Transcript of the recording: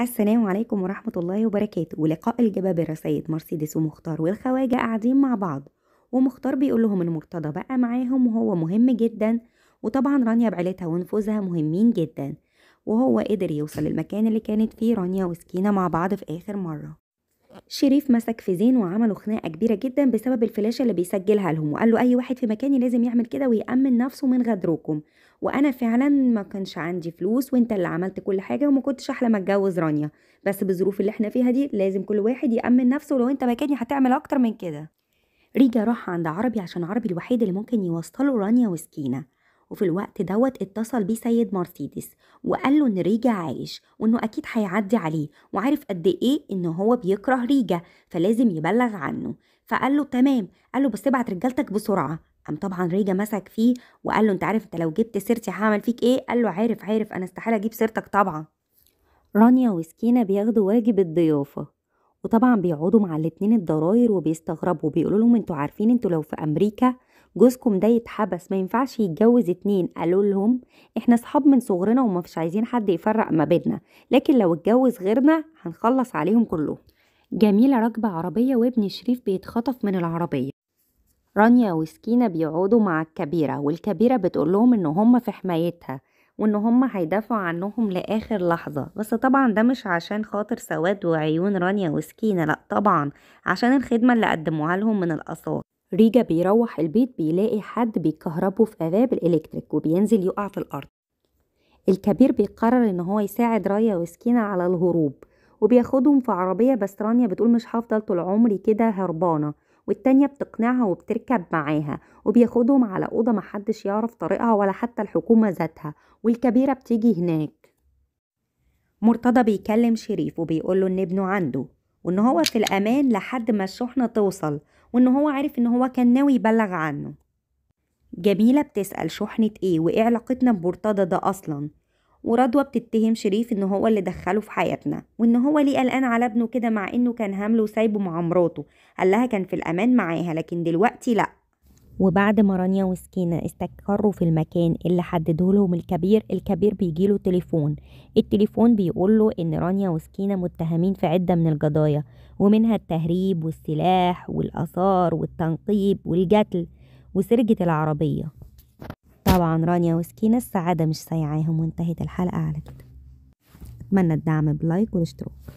السلام عليكم ورحمة الله وبركاته ولقاء الجبابرة سيد مرسيدس ومختار والخواجة قاعدين مع بعض ومختار بيقول لهم المرتضى بقى معاهم وهو مهم جدا وطبعا رانيا بعيلتها ونفوذها مهمين جدا وهو قدر يوصل للمكان اللي كانت فيه رانيا وسكينة مع بعض في آخر مرة شريف مسك في زين وعملوا خناقة كبيرة جدا بسبب الفلاشة اللي بيسجلها لهم وقال له أي واحد في مكاني لازم يعمل كده ويأمن نفسه من غدركم وانا فعلا ما كانش عندي فلوس وانت اللي عملت كل حاجه وما كنتش احلم اتجوز رانيا بس بالظروف اللي احنا فيها دي لازم كل واحد يامن نفسه ولو انت مكاني هتعمل اكتر من كده ريجا راح عند عربي عشان عربي الوحيد اللي ممكن يوصله رانيا وسكينه وفي الوقت دوت اتصل بيه سيد مرسيدس وقال له إن ريجا عايش وإنه أكيد هيعدي عليه وعارف قد إيه إن هو بيكره ريجا فلازم يبلغ عنه فقال له تمام قال له بس ابعت رجالتك بسرعة قام طبعا ريجا مسك فيه وقال له انت عارف انت لو جبت سيرتي هعمل فيك ايه قال له عارف عارف انا استحاله اجيب سيرتك طبعا رانيا وسكينه بياخدوا واجب الضيافه وطبعا بيقعدوا مع الاتنين الضراير وبيستغربوا وبيقولوا لهم انتوا عارفين انتوا لو في امريكا جوزكم ده يتحبس ما ينفعش يتجوز اتنين قالوا لهم احنا اصحاب من صغرنا ومفيش عايزين حد يفرق ما بيننا لكن لو اتجوز غيرنا هنخلص عليهم كلهم جميلة راكبة عربية وابن شريف بيتخطف من العربية رانيا وسكينة بيقعدوا مع الكبيرة والكبيرة بتقول لهم ان هم في حمايتها وان هم هيدافعوا عنهم لاخر لحظة بس طبعا ده مش عشان خاطر سواد وعيون رانيا وسكينة لا طبعا عشان الخدمة اللي قدموها لهم من الاثار ريجا بيروح البيت بيلاقي حد بيكهربه في أباب الإلكتريك وبينزل يقع في الأرض الكبير بيقرر إن هو يساعد رايا وسكينة على الهروب وبياخدهم في عربية بس رانيا بتقول مش هفضل طول عمري كده هربانة والتانية بتقنعها وبتركب معاها وبياخدهم على أوضة محدش يعرف طريقها ولا حتى الحكومة ذاتها والكبيرة بتيجي هناك مرتضى بيكلم شريف وبيقوله إن ابنه عنده وان هو في الامان لحد ما الشحنة توصل وان هو عارف ان هو كان ناوي يبلغ عنه جميلة بتسأل شحنة ايه وايه علاقتنا بمرتضى ده اصلا وردوة بتتهم شريف ان هو اللي دخله في حياتنا وان هو ليه قلقان على ابنه كده مع انه كان هامله وسايبه مع مراته قال لها كان في الامان معاها لكن دلوقتي لأ وبعد ما رانيا وسكينة استقروا في المكان اللي حدده لهم الكبير الكبير بيجيله تليفون التليفون بيقوله ان رانيا وسكينة متهمين في عدة من القضايا ومنها التهريب والسلاح والآثار والتنقيب والقتل وسرقة العربية طبعا رانيا وسكينة السعادة مش سايعاهم وانتهت الحلقة على كده أتمنى الدعم بلايك والاشتراك